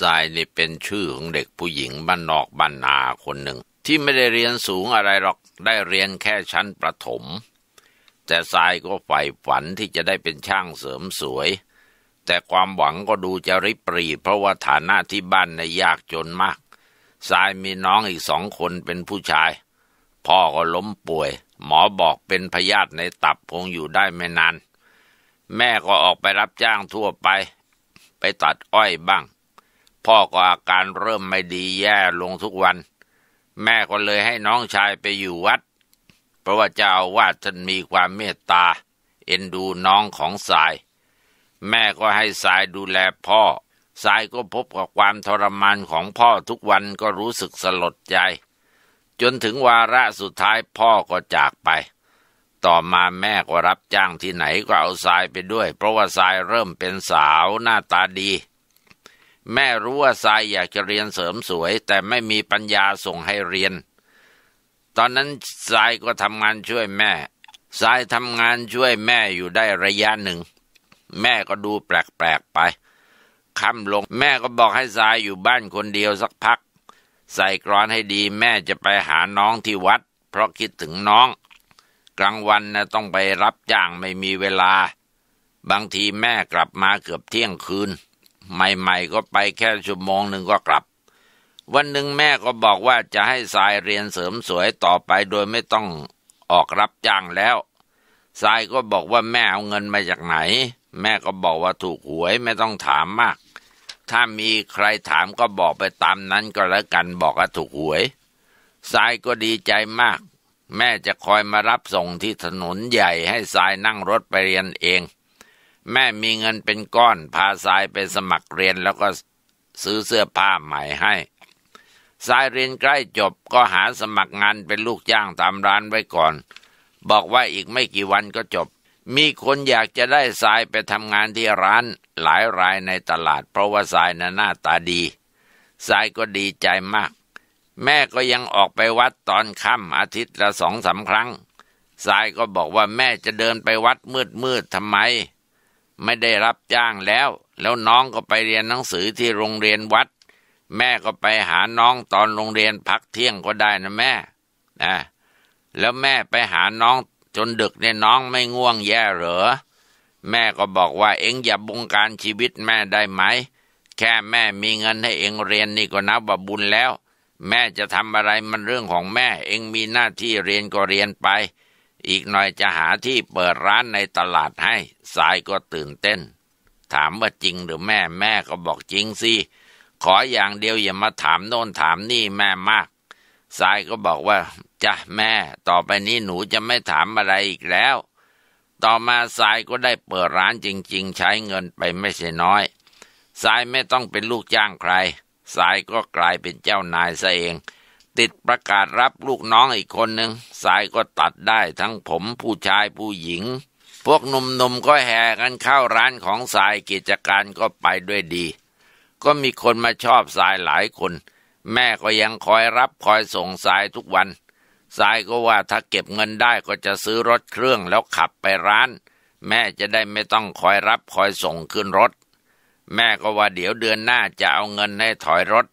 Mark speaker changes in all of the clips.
Speaker 1: ทรายนี่เป็นชื่อของเด็กผู้หญิงบ้านนอกบ้านนาคนหนึ่ง ที่ไม่ได้เรียนสูงอะไรหรอกได้เรียนแค่ชั้นประถม แต่ทรายก็ใฝ่ฝันที่จะได้เป็นช่างเสริมสวย แต่ความหวังก็ดูจะริบรีเพราะว่า ฐานะที่บ้านในยากจนมากทรายมีน้องอีกสองคนเป็นผู้ชาย พ่อก็ล้มป่วย หมอบอกเป็นพยาธิในตับคงอยู่ได้ไม่นาน แม่ก็ออกไปรับจ้างทั่วไป ไปตัดอ้อยบ้างพ่อก็อาการเริ่มไม่ดีแย่ลงทุกวัน แม่ก็เลยให้น้องชายไปอยู่วัด เพราะว่าเจ้าวาดท่านมีความเมตตา เอ็นดูน้องของสาย แม่ก็ให้สายดูแลพ่อสายก็พบกับความทรมานของพ่อทุกวันก็รู้สึกสลดใจ จนถึงวาระสุดท้ายพ่อก็จากไป ต่อมาแม่ก็รับจ้างที่ไหนก็เอาสายไปด้วย เพราะว่าสายเริ่มเป็นสาวหน้าตาดีแม่รู้ว่าทรายอยากจะเรียนเสริมสวย แต่ไม่มีปัญญาส่งให้เรียน ตอนนั้นทรายก็ทำงานช่วยแม่ทรายทำงานช่วยแม่อยู่ได้ระยะหนึ่ง แม่ก็ดูแปลกๆไปค่ำลงแม่ก็บอกให้ทรายอยู่บ้านคนเดียวสักพักใส่กรอนให้ดีแม่จะไปหาน้องที่วัด เพราะคิดถึงน้อง กลางวันนะต้องไปรับจ้างไม่มีเวลา บางทีแม่กลับมาเกือบเที่ยงคืนใหม่ ๆ ก็ไปแค่ชั่วโมงหนึ่งก็กลับ วันหนึ่งแม่ก็บอกว่าจะให้สายเรียนเสริมสวยต่อไปโดยไม่ต้องออกรับจ้างแล้วสายก็บอกว่าแม่เอาเงินมาจากไหน แม่ก็บอกว่าถูกหวยไม่ต้องถามมาก ถ้ามีใครถามก็บอกไปตามนั้นก็แล้วกันบอกว่าถูกหวยสายก็ดีใจมาก แม่จะคอยมารับส่งที่ถนนใหญ่ให้สายนั่งรถไปเรียนเองแม่มีเงินเป็นก้อน พาสายไปสมัครเรียนแล้วก็ซื้อเสื้อผ้าใหม่ให้สายเรียนใกล้จบก็หาสมัครงานเป็นลูกจ้างตามร้านไว้ก่อน บอกว่าอีกไม่กี่วันก็จบ มีคนอยากจะได้สายไปทำงานที่ร้านหลายรายในตลาด เพราะว่าสายน่ะหน้าตาดี สายก็ดีใจมาก แม่ก็ยังออกไปวัดตอนค่ำอาทิตย์ละสองสาครั้ง สายก็บอกว่าแม่จะเดินไปวัดมืดมืดทำไมไม่ได้รับจ้างแล้ว แล้วน้องก็ไปเรียนหนังสือที่โรงเรียนวัด แม่ก็ไปหาน้องตอนโรงเรียนพักเที่ยงก็ได้นะแม่ นะ แล้วแม่ไปหาน้องจนดึกเนี่ยน้องไม่ง่วงแย่เหรอ แม่ก็บอกว่าเอ็งอย่าบงการชีวิตแม่ได้ไหม แค่แม่มีเงินให้เอ็งเรียนนี่ก็นับว่าบุญแล้ว แม่จะทำอะไรมันเรื่องของแม่ เอ็งมีหน้าที่เรียนก็เรียนไปอีกหน่อยจะหาที่เปิดร้านในตลาดให้สายก็ตื่นเต้น ถามว่าจริงหรือแม่แม่ก็บอกจริงสิขออย่างเดียวอย่ามาถามโน่นถามนี่แม่มากสายก็บอกว่าจ้ะแม่ต่อไปนี้หนูจะไม่ถามอะไรอีกแล้ว ต่อมาสายก็ได้เปิดร้านจริงๆใช้เงินไปไม่ใช่น้อยสายไม่ต้องเป็นลูกจ้างใครสายก็กลายเป็นเจ้านายซะเองติดประกาศรับลูกน้องอีกคนหนึ่ง สายก็ตัดได้ทั้งผมผู้ชายผู้หญิง พวกหนุ่มๆก็แห่กันเข้าร้านของสายกิจการก็ไปด้วยดี ก็มีคนมาชอบสายหลายคน แม่ก็ยังคอยรับคอยส่งสายทุกวัน สายก็ว่าถ้าเก็บเงินได้ก็จะซื้อรถเครื่องแล้วขับไปร้าน แม่จะได้ไม่ต้องคอยรับคอยส่งขึ้นรถ แม่ก็ว่าเดี๋ยวเดือนหน้าจะเอาเงินให้ถอยรถ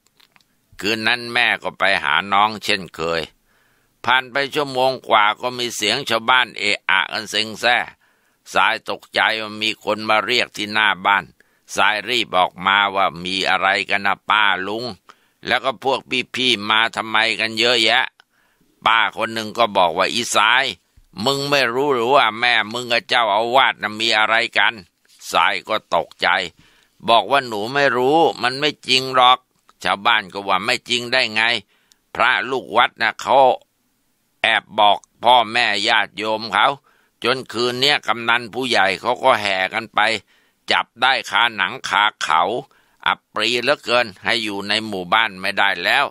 Speaker 1: คืนนั้นแม่ก็ไปหาน้องเช่นเคย ผ่านไปชั่วโมงกว่าก็มีเสียงชาวบ้านเอะอะกันเซ็งแซ่ สายตกใจว่ามีคนมาเรียกที่หน้าบ้าน สายรีบบอกมาว่ามีอะไรกันนะป้าลุง แล้วก็พวกพี่ๆมาทำไมกันเยอะแยะ ป้าคนหนึ่งก็บอกว่าอีสาย มึงไม่รู้หรือว่าแม่มึงกับเจ้าอาวาสนะมีอะไรกัน สายก็ตกใจ บอกว่าหนูไม่รู้มันไม่จริงหรอกชาวบ้านก็ว่าไม่จริงได้ไง พระลูกวัดนะเขาแอบบอกพ่อแม่ญาติโยมเขา จนคืนเนี้ยกำนันผู้ใหญ่เขาก็แห่กันไป จับได้คาหนังคาเขา อับปรีเหลือเกินให้อยู่ในหมู่บ้านไม่ได้แล้ว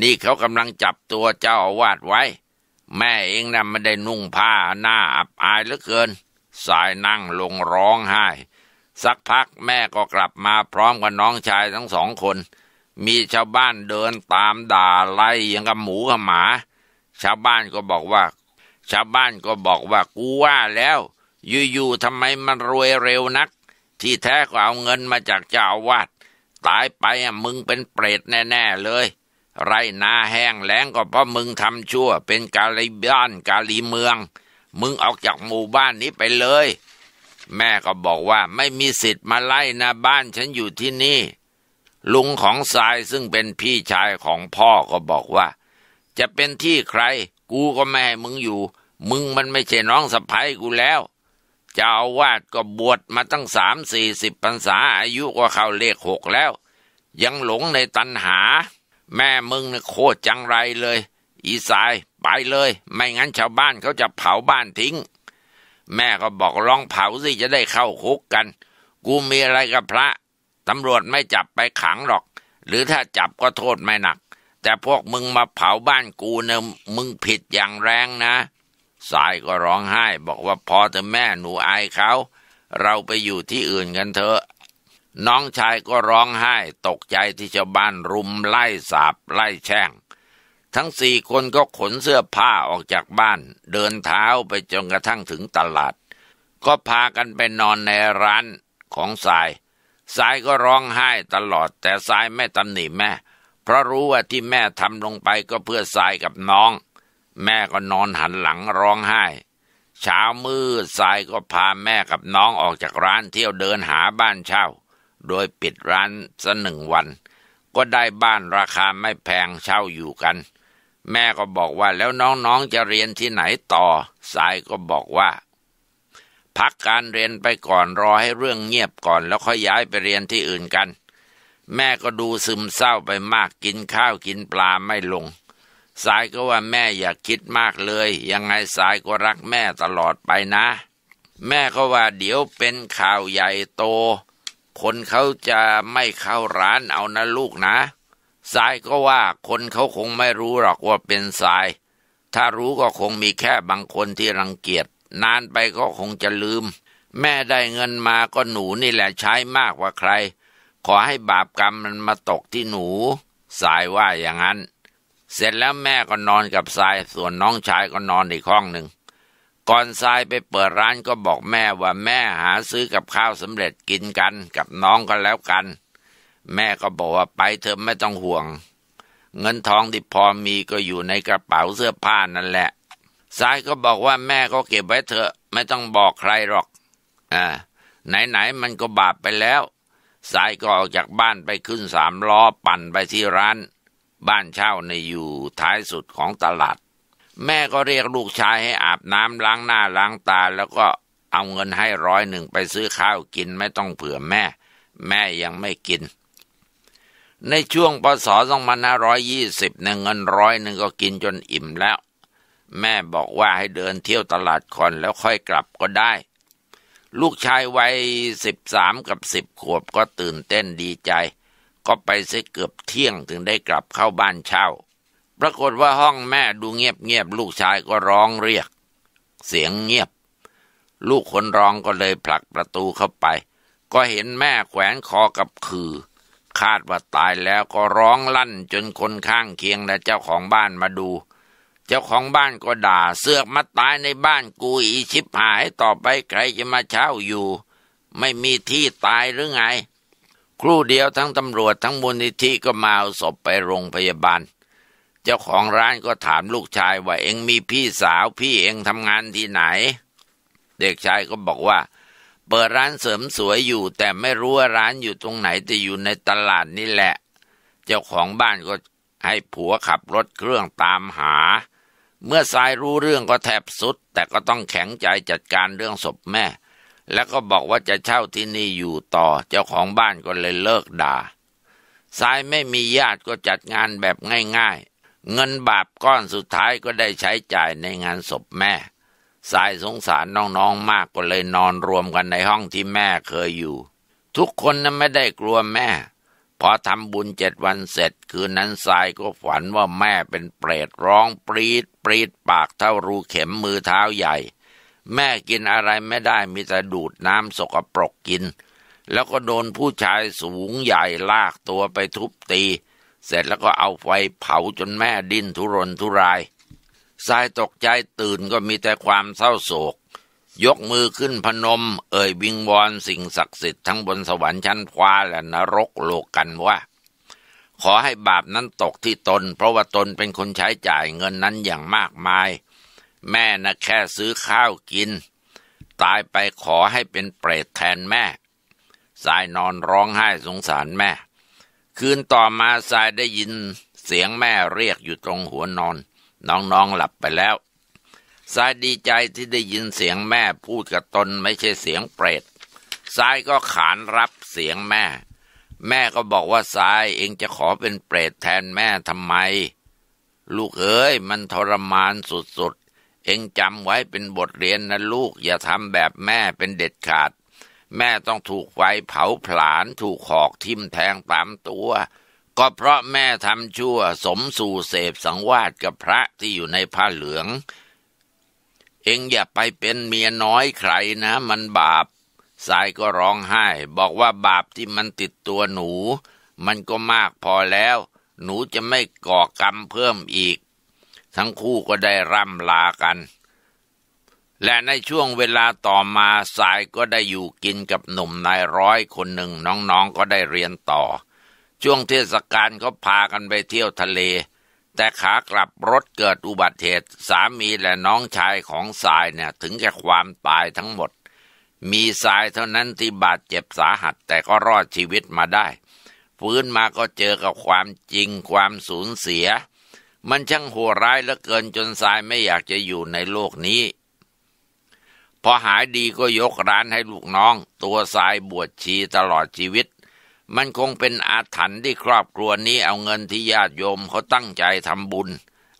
Speaker 1: นี่เขากำลังจับตัวเจ้าอาวาสไว้ แม่เองนะ่ะไม่ได้นุ่งผ้าหน้าอับอายเหลือเกิน สายนั่งลงร้องไห้ สักพักแม่ก็กลับมาพร้อมกับน้องชายทั้งสองคนมีชาวบ้านเดินตามด่าไล่ยังกับหมูกับหมา ชาวบ้านก็บอกว่า ชาวบ้านก็บอกว่ากูว่าแล้ว อยู่ๆทำไมมันรวยเร็วนัก ที่แท้ก็เอาเงินมาจากเจ้าวาดตายไปอ่ะมึงเป็นเปรตแน่ๆเลย ไรนาแห้งแล้งก็เพราะมึงทำชั่ว เป็นกาลีบ้านกาลีเมือง มึงออกจากหมู่บ้านนี้ไปเลย แม่ก็บอกว่าไม่มีสิทธิ์มาไล่นะบ้านฉันอยู่ที่นี่ลุงของทรายซึ่งเป็นพี่ชายของพ่อก็บอกว่า จะเป็นที่ใครกูก็ไม่ให้มึงอยู่ มึงมันไม่ใช่น้องสะพ้ยกูแล้วจเจอาวาดก็บวชมาตั้งสามสี่สิบพรรษาอายุก็เข้าเลขหกแล้ว ยังหลงในตันหา แม่มึงน่โคตรจังไรเลย อีสายไปเลย ไม่งั้นชาวบ้านเขาจะเผาบ้านทิ้ง แม่ก็บอกลองเผาสิจะได้เข้าคุกกัน กูมีอะไรกับพระตำรวจไม่จับไปขังหรอก หรือถ้าจับก็โทษไม่หนัก แต่พวกมึงมาเผาบ้านกูเนี่ย มึงผิดอย่างแรงนะ สายก็ร้องไห้บอกว่าพอเธอแม่หนูอายเขา เราไปอยู่ที่อื่นกันเถอะ น้องชายก็ร้องไห้ตกใจที่ชาวบ้านรุมไล่ สาบไล่แช่ง ทั้งสี่คนก็ขนเสื้อผ้าออกจากบ้านเดินเท้าไป จนกระทั่งถึงตลาด ก็พากันไปนอนในร้านของสายสายก็ร้องไห้ตลอด แต่สายไม่ตำหนิแม่ เพราะรู้ว่าที่แม่ทำลงไปก็เพื่อสายกับน้อง แม่ก็นอนหันหลังร้องไห้เช้ามืดสายก็พาแม่กับน้องออกจากร้านเที่ยวเดินหาบ้านเช่า โดยปิดร้านสักหนึ่งวัน ก็ได้บ้านราคาไม่แพงเช่าอยู่กัน แม่ก็บอกว่าแล้วน้องๆจะเรียนที่ไหนต่อสายก็บอกว่าพักการเรียนไปก่อนรอให้เรื่องเงียบก่อน แล้วค่อยย้ายไปเรียนที่อื่นกัน แม่ก็ดูซึมเศร้าไปมากกินข้าวกินปลาไม่ลง สายก็ว่าแม่อย่าคิดมากเลย ยังไงสายก็รักแม่ตลอดไปนะ แม่ก็ว่าเดี๋ยวเป็นข่าวใหญ่โต คนเขาจะไม่เข้าร้านเอานะลูกนะ สายก็ว่าคนเขาคงไม่รู้หรอกว่าเป็นสาย ถ้ารู้ก็คงมีแค่บางคนที่รังเกียจนานไปก็คงจะลืม แม่ได้เงินมาก็หนูนี่แหละใช้มากกว่าใคร ขอให้บาปกรรมมันมาตกที่หนู สายว่าอย่างนั้น เสร็จแล้วแม่ก็นอนกับสาย ส่วนน้องชายก็นอนอีกห้องหนึ่งก่อนทรายไปเปิดร้านก็บอกแม่ว่าแม่หาซื้อกับข้าวสำเร็จกินกันกับน้องก็แล้วกัน แม่ก็บอกว่าไปเธอไม่ต้องห่วง เงินทองที่พอมีก็อยู่ในกระเป๋าเสื้อผ้านั่นแหละซ้ายก็บอกว่าแม่ก็เก็บไว้เถอะไม่ต้องบอกใครหรอกอ่าไหนไหนมันก็บาปไปแล้ว สายก็ออกจากบ้านไปขึ้นสามล้อปั่นไปที่ร้าน บ้านเช่าในอยู่ท้ายสุดของตลาด แม่ก็เรียกลูกชายให้อาบน้ำล้างหน้าล้างตาแล้วก็เอาเงินให้ร้อยหนึ่งไปซื้อข้าวกินไม่ต้องเผื่อแม่ แม่ยังไม่กิน ในช่วงปศ้อองหนรยยีส่สิบเงินร้อยหนึ่งก็กินจนอิ่มแล้วแม่บอกว่าให้เดินเที่ยวตลาดคอนแล้วค่อยกลับก็ได้ ลูกชายวัยสิบสามกับสิบขวบก็ตื่นเต้นดีใจ ก็ไปเสียเกือบเที่ยงถึงได้กลับเข้าบ้านเช่าปรากฏว่าห้องแม่ดูเงียบๆลูกชายก็ร้องเรียก เสียงเงียบ ลูกคนร้องก็เลยผลักประตูเข้าไป ก็เห็นแม่แขวนคอกับคือคาดว่าตายแล้วก็ร้องลั่นจนคนข้างเคียงและเจ้าของบ้านมาดูเจ้าของบ้านก็ด่าเสือกมาตายในบ้านกูอีชิบหายต่อไป ใครจะมาเช่าอยู่ ไม่มีที่ตายหรือไง ครู่เดียวทั้งตำรวจทั้งมูลนิธิก็มาเอาศพไปโรงพยาบาล เจ้าของร้านก็ถามลูกชายว่าเอ็งมีพี่สาวพี่เอ็งทำงานที่ไหน เด็กชายก็บอกว่า เปิดร้านเสริมสวยอยู่แต่ไม่รู้ว่าร้านอยู่ตรงไหนแต่อยู่ในตลาดนี่แหละ เจ้าของบ้านก็ให้ผัวขับรถเครื่องตามหาเมื่อสายรู้เรื่องก็ แทบสุด แต่ก็ต้องแข็งใจจัดการเรื่องศพแม่ แล้วก็บอกว่าจะเช่าที่นี่อยู่ต่อ เจ้าของบ้านก็เลยเลิกด่า สายไม่มีญาติก็จัดงานแบบง่ายๆ เงินบาปก้อนสุดท้ายก็ได้ใช้จ่ายในงานศพแม่ สายสงสารน้องๆมากก็เลยนอนรวมกันในห้องที่แม่เคยอยู่ ทุกคนนั้นไม่ได้กลัวแม่พอทำบุญเจ็ดวันเสร็จคืนนั้นทรายก็ฝันว่าแม่เป็นเปรตร้องปรีดปรีดปากเท่ารูเข็มมือเท้าใหญ่ แม่กินอะไรไม่ได้มีแต่ดูดน้ำสกปรกกิน แล้วก็โดนผู้ชายสูงใหญ่ลากตัวไปทุบตี เสร็จแล้วก็เอาไฟเผาจนแม่ดิ้นทุรนทุรายทรายตกใจตื่นก็มีแต่ความเศร้าโศกยกมือขึ้นพนมเอ่ยวิงวอนสิ่งศักดิ์สิทธิ์ทั้งบนสวรรค์ชั้นฟ้าและนรกโลกันว่า ขอให้บาปนั้นตกที่ตน เพราะว่าตนเป็นคนใช้จ่ายเงินนั้นอย่างมากมาย แม่นะแค่ซื้อข้าวกิน ตายไปขอให้เป็นเปรตแทนแม่ สายนอนร้องไห้สงสารแม่ คืนต่อมาสายได้ยิน เสียงแม่เรียกอยู่ตรงหัวนอน น้องๆหลับไปแล้วสายดีใจที่ได้ยินเสียงแม่พูดกับตนไม่ใช่เสียงเปรตสายก็ขานรับเสียงแม่ แม่ก็บอกว่าสายเองจะขอเป็นเปรตแทนแม่ทำไม ลูกเอ๋ยมันทรมานสุดๆเองจำไว้เป็นบทเรียนนะลูกอย่าทำแบบแม่เป็นเด็ดขาด แม่ต้องถูกไฟเผาผลาญถูกหอกทิ่มแทงตามตัว ก็เพราะแม่ทำชั่วสมสู่เสพสังวาสกับพระที่อยู่ในผ้าเหลืองเองอย่าไปเป็นเมียน้อยใครนะ มันบาป สายก็ร้องไห้บอกว่าบาปที่มันติดตัวหนู มันก็มากพอแล้ว หนูจะไม่ก่อกรรมเพิ่มอีก ทั้งคู่ก็ได้ร่ำลากัน และในช่วงเวลาต่อมาสายก็ได้อยู่กินกับหนุ่มนายร้อยคนหนึ่งน้องๆก็ได้เรียนต่อ ช่วงเทศกาลก็พากันไปเที่ยวทะเลแต่ขากลับรถเกิดอุบัติเหตุสามีและน้องชายของสายเนี่ย ถึงแก่ความตายทั้งหมด มีสายเท่านั้นที่บาดเจ็บสาหัส แต่ก็รอดชีวิตมาได้ ฟื้นมาก็เจอกับความจริงความสูญเสีย มันช่างโหดร้ายเหลือเกินจนสายไม่อยากจะอยู่ในโลกนี้ พอหายดีก็ยกร้านให้ลูกน้อง ตัวสายบวชชีตลอดชีวิตมันคงเป็นอาถรรพ์ที่ครอบครัวนี้เอาเงินที่ญาติโยมเขาตั้งใจทำบุญ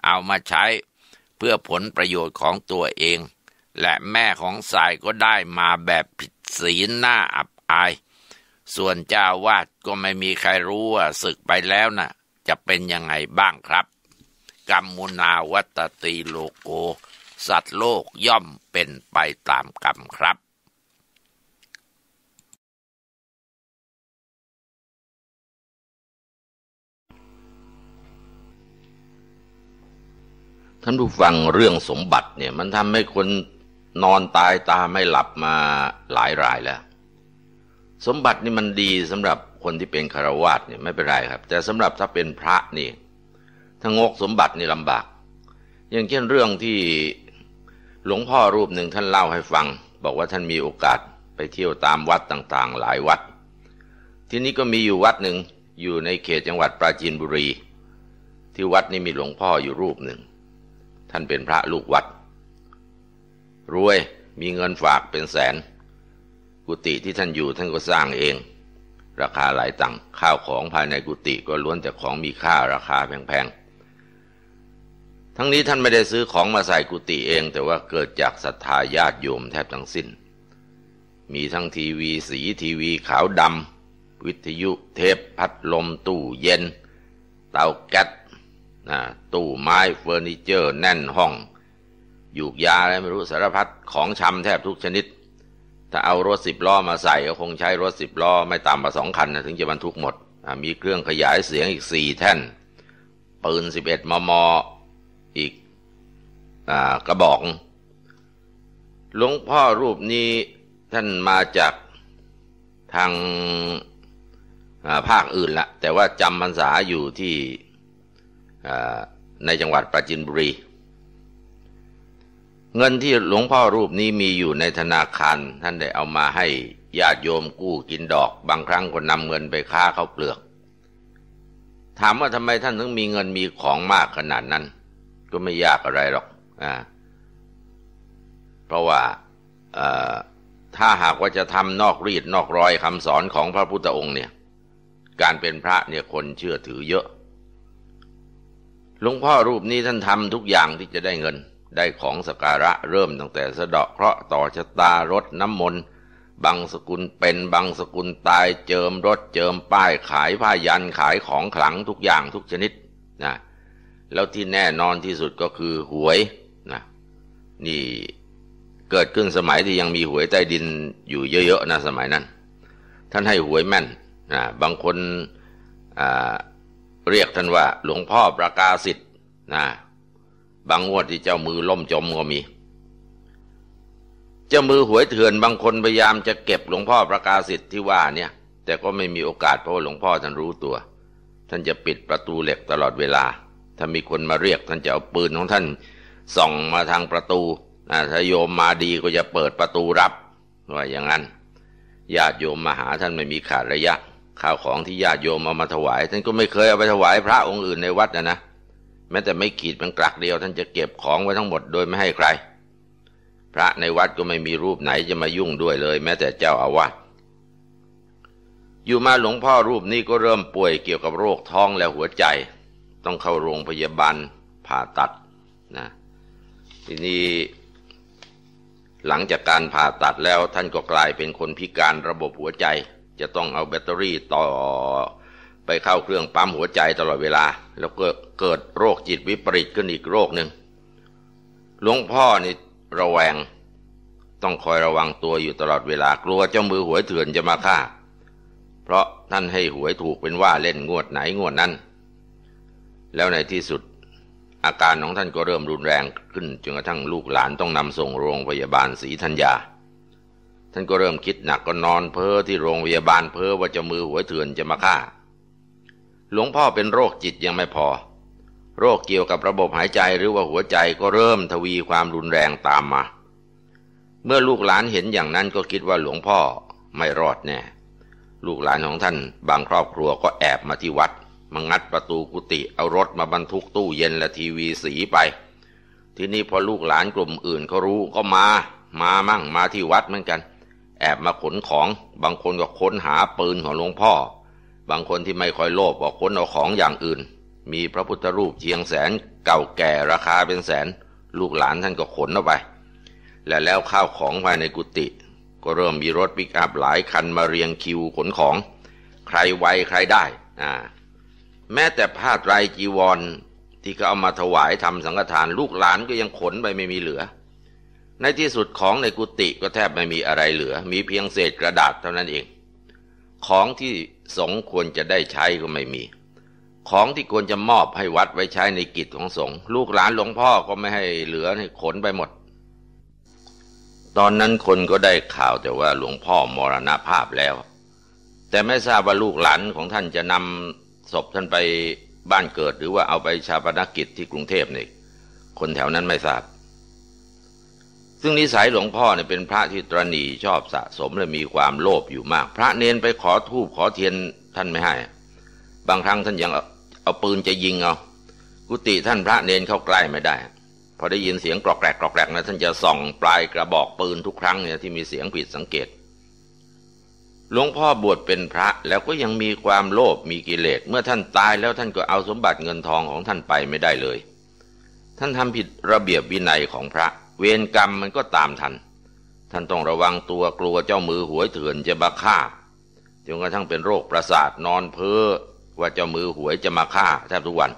Speaker 1: เอามาใช้เพื่อผลประโยชน์ของตัวเอง และแม่ของสายก็ได้มาแบบผิดศีลหน้าอับอาย ส่วนเจ้าวาดก็ไม่มีใครรู้ว่าศึกไปแล้วนะ่ะจะเป็นยังไงบ้างครับ กรมมุนาวัตตีโลโกสัตว์โลกย่อมเป็นไปตามกรรมครับท่านผู้ฟังเรื่องสมบัติเนี่ย มันทำให้คนนอนตายตาไม่หลับมาหลายรายแล้วสมบัตินี่มันดีสำหรับคนที่เป็นคารวาสเนี่ยไม่เป็นไรครับ แต่สำหรับถ้าเป็นพระนี่ถ้างกสมบัตินี่ลำบาก อย่างเช่นเรื่องที่หลวงพ่อรูปหนึ่งท่านเล่าให้ฟัง บอกว่าท่านมีโอกาสไปเที่ยวตามวัดต่างๆหลายวัด ที่นี้ก็มีอยู่วัดหนึ่งอยู่ในเขตจังหวัดปราจีนบุรี ที่วัดนี้มีหลวงพ่ออยู่รูปหนึ่งท่านเป็นพระลูกวัด รวยมีเงินฝากเป็นแสน กุฏิที่ท่านอยู่ท่านก็สร้างเอง ราคาหลายตังคข้าวของภายในกุฏิก็ล้วนแต่ของมีค่าราคาแพงๆ ทั้งนี้ท่านไม่ได้ซื้อของมาใส่กุฏิเองแต่ว่าเกิดจากศรัทธาญาติโยมแทบทั้งสิ้น มีทั้งทีวีสีทีวีขาวดำวิทยุเทปพัดลมตู้เย็น เตาแก๊สนะตู้ไม้เฟอร์นิเจอร์แน่นห้องอยู่ยาอะไรไม่รู้สารพัดของชำแทบทุกชนิด ถ้าเอารถสิบล้อมาใส่ก็คงใช้รถสิบล้อไม่ต่ำกว่าสองคันนะถึงจะบรรทุกหมด มีเครื่องขยายเสียงอีกสี่แท่น ปืนสิบเอ็ดมมอีกะกระบอก หลวงพ่อรูปนี้ท่านมาจากทางภาคอื่นละแต่ว่าจำพรรษาอยู่ที่ในจังหวัดปราจินบุรี เงินที่หลวงพ่อรูปนี้มีอยู่ในธนาคารท่านได้เอามาให้ญาติโยมกู้กินดอก บางครั้งก็นำเงินไปค้าเขาเปลือกถามว่าทำไมท่านถึงมีเงินมีของมากขนาดนั้นก็ไม่ยากอะไรหรอกอเพราะว่าถ้าหากว่าจะทำนอกรีดนอกรอยคำสอนของพระพุทธองค์เนี่ยการเป็นพระเนี่ยคนเชื่อถือเยอะหลวงพ่อรูปนี้ท่านทำทุกอย่างที่จะได้เงิน ได้ของสการะเริ่มตั้งแต่ สะเดาะเคราะห์ต่อชะตารถน้ำมนต์บางสกุลเป็นบางสกุลตายเจิมรถ เจิมป้ายขายผ้ายันขายของขลังทุกอย่างทุกชนิดนะแล้วที่แน่นอนที่สุดก็คือหวยนะนี่เกิดขึ้นสมัยที่ยังมีหวยใต้ดินอยู่เยอะๆ นะสมัยนั้น ท่านให้หวยแม่นนะบางคนอ่าเรียกท่านว่าหลวงพ่อประกาศสิทธ์นะบางงวดที่เจ้ามือล่มจมก็มี เจ้ามือหวยเถื่อน บางคนพยายามจะเก็บหลวงพ่อประกาศสิทธิ์ที่ว่าเนี่ย แต่ก็ไม่มีโอกาสเพราะว่าหลวงพ่อท่านรู้ตัว ท่านจะปิดประตูเหล็กตลอดเวลา ถ้ามีคนมาเรียกท่านจะเอาปืนของท่านส่องมาทางประตูถ้าโยมมาดีก็จะเปิดประตูรับว่าอย่างนั้นญาติโยมมาหาท่านไม่มีขาดระยะข้าวของที่ญาติโยมเอามาถวาย ท่านก็ไม่เคยเอาไปถวายพระองค์อื่นในวัดนะนะแม้แต่ไม่ขีดเป็นกลักเดียว ท่านจะเก็บของไว้ทั้งหมด โดยไม่ให้ใคร พระในวัดก็ไม่มีรูปไหนจะมายุ่งด้วยเลย แม้แต่เจ้าอาวาสอยู่มาหลวงพ่อรูปนี้ก็เริ่มป่วยเกี่ยวกับโรคท้องและหัวใจ ต้องเข้าโรงพยาบาลผ่าตัดนะ ทีนี้หลังจากการผ่าตัดแล้วท่านก็กลายเป็นคนพิการระบบหัวใจจะต้องเอาแบตเตอรี่ต่อไปเข้าเครื่องปั๊มหัวใจตลอดเวลา แล้วก็เกิดโรคจิตวิปริตขึ้นอีกโรคหนึ่งหลวงพ่อนี่ระแวงต้องคอยระวังตัวอยู่ตลอดเวลากลัวเจ้ามือหวยเถื่อนจะมาฆ่า เพราะท่านให้หวยถูกเป็นว่าเล่นงวดไหนงวดนั้น แล้วในที่สุด อาการของท่านก็เริ่มรุนแรงขึ้นจนกระทั่งลูกหลานต้องนำส่งโรงพยาบาลศรีธัญญาท่านก็เริ่มคิดหนักก็นอนเพ้อที่โรงพยาบาลเพ้อว่าจะมือหัวเถื่อนจะมาฆ่า หลวงพ่อเป็นโรคจิตยังไม่พอ โรคเกี่ยวกับระบบหายใจหรือว่าหัวใจก็เริ่มทวีความรุนแรงตามมา เมื่อลูกหลานเห็นอย่างนั้นก็คิดว่าหลวงพ่อ ไม่รอดแน่ ลูกหลานของท่านบางครอบครัวก็แอบมาที่วัดมางัดประตูกุฏิเอารถมาบรรทุกตู้เย็นและทีวีสีไป ที่นี่พอลูกหลานกลุ่มอื่นเขารู้ก็มามามั่งมาที่วัดเหมือนกันแอบมาขนของบางคนก็ค้นหาปืนของหลวงพ่อ บางคนที่ไม่ค่อยโลภก็ค้นเอาของอย่างอื่น มีพระพุทธรูปเชียงแสนเก่าแก่ราคาเป็นแสน ลูกหลานท่านก็ขนเอาไป และแล้วข้าวของภายในกุฏิก็เริ่มมีรถปิกอัพหลายคันมาเรียงคิวขนของ ใครไวใครได้อ่าแม้แต่ผ้าไตรจีวรที่ก็เอามาถวายทำสังฆทาน ลูกหลานก็ยังขนไปไม่มีเหลือในที่สุดของในกุฏิก็แทบไม่มีอะไรเหลือ มีเพียงเศษกระดาษเท่านั้นเอง ของที่สงควรจะได้ใช้ก็ไม่มี ของที่ควรจะมอบให้วัดไว้ใช้ในกิจของสงลูกหลานหลวงพ่อก็ไม่ให้เหลือให้ขนไปหมด ตอนนั้นคนก็ได้ข่าวแต่ว่าหลวงพ่อมรณภาพแล้ว แต่ไม่ทราบว่าลูกหลานของท่านจะนำศพท่านไปบ้านเกิด หรือว่าเอาไปชาปนกิจที่กรุงเทพนี่คนแถวนั้นไม่ทราบซึ่งนิสัยหลวงพ่อเนี่ยเป็นพระที่ตรณีชอบสะสมและมีความโลภอยู่มาก พระเนนไปขอทูบขอเทียนท่านไม่ให้ บางครั้งท่านยังเอาปืนจะยิงเอา กุฏิท่านพระเนนเข้าใกล้ไม่ได้ พอได้ยินเสียงกรอกแกรกกรอกแกรกนะท่านจะส่อง ปลายกระบอกปืนทุกครั้งเนี่ยที่มีเสียงผิดสังเกต หลวงพ่อบวชเป็นพระ แล้วก็ยังมีความโลภมีกิเลส เมื่อท่านตายแล้วท่านก็เอาสมบัติเงินทองของท่านไปไม่ได้เลย ท่านทำผิดระเบียบวินัยของพระเวรกรรมมันก็ตามทัน ท่านต้องระวังตัวกลัวเจ้ามือหวยเถื่อนจะมาฆ่าจนกระทั่งเป็นโรคประสาทนอนเพ้อว่าเจ้ามือหวยจะมาฆ่า แทบทุกวัน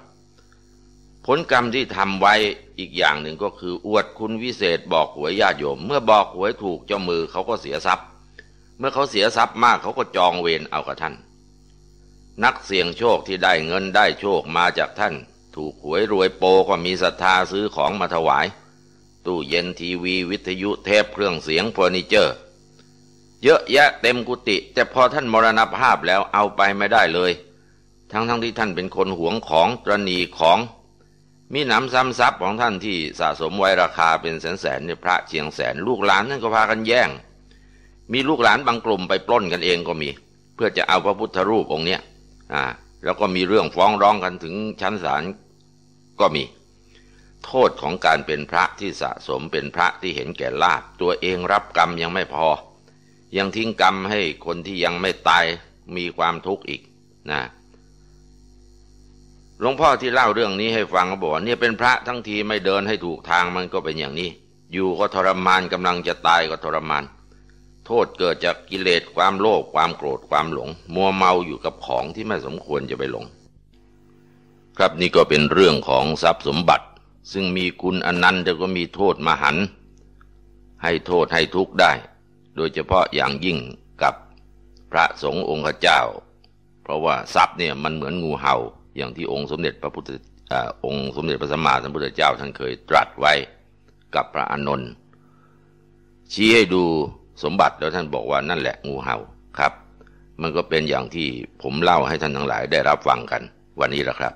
Speaker 1: ผลกรรมที่ทำไว้อีกอย่างหนึ่งก็คือ อวดคุณวิเศษบอกหวยญาติโยม เมื่อบอกหวยถูกเจ้ามือเขาก็เสียทรัพย์ เมื่อเขาเสียทรัพย์มากเขาก็จองเวรเอากับท่าน นักเสี่ยงโชคที่ได้เงินได้โชคมาจากท่าน ถูกหวยรวยโปก็มีศรัทธาซื้อของมาถวายตู้เย็นทีวีวิทยุเทปเครื่องเสียงเฟอร์นิเจอร์ เยอะแยะเต็มกุฏิแต่พอท่านมรณภาพแล้วเอาไปไม่ได้เลย ทั้งทั้งที่ท่านเป็นคนหวงของตรณีของ มีหนำซ้ำซับของท่านที่สะสมไว้ราคาเป็นแสนแสนในพระเชียงแสน ลูกหลานท่านก็พากันแย่ง มีลูกหลานบางกลุ่มไปปล้นกันเองก็มี เพื่อจะเอาพระพุทธรูปองค์เนี้ยอ่าแล้วก็มีเรื่องฟ้องร้องกันถึงชั้นศาลก็มีโทษของการเป็นพระที่สะสมเป็นพระที่เห็นแก่ลาบตัวเองรับกรรมยังไม่พอ ยังทิ้งกรรมให้คนที่ยังไม่ตายมีความทุกข์อีกนะหลวงพ่อที่เล่าเรื่องนี้ให้ฟังก็บอกเนี่ยเป็นพระทั้งทีไม่เดินให้ถูกทางมันก็เป็นอย่างนี้ อยู่ก็ทรมานกำลังจะตายก็ทรมานโทษเกิดจากกิเลสความโลภความโกรธความหลง มัวเมาอยู่กับของที่ไม่สมควรจะไปหลง ครับนี่ก็เป็นเรื่องของทรัพย์สมบัติซึ่งมีคุณอนันต์จะก็มีโทษมหันให้โทษให้ทุกข์ได้ โดยเฉพาะอย่างยิ่งกับพระสงฆ์องค์เจ้า เพราะว่าทรัพย์เนี่ยมันเหมือนงูเหา่าอย่างที่องค์สมเด็จพระพุทธองค์สมเด็จพระสัมมาสัมพุทธเจ้าท่านเคยตรัสไว้กับพระอนนท์ชี้ให้ดูสมบัติแล้วท่านบอกว่านั่นแหละงูเห่าครับ มันก็เป็นอย่างที่ผมเล่าให้ท่านทั้งหลายได้รับฟังกัน วันนี้แหละครับ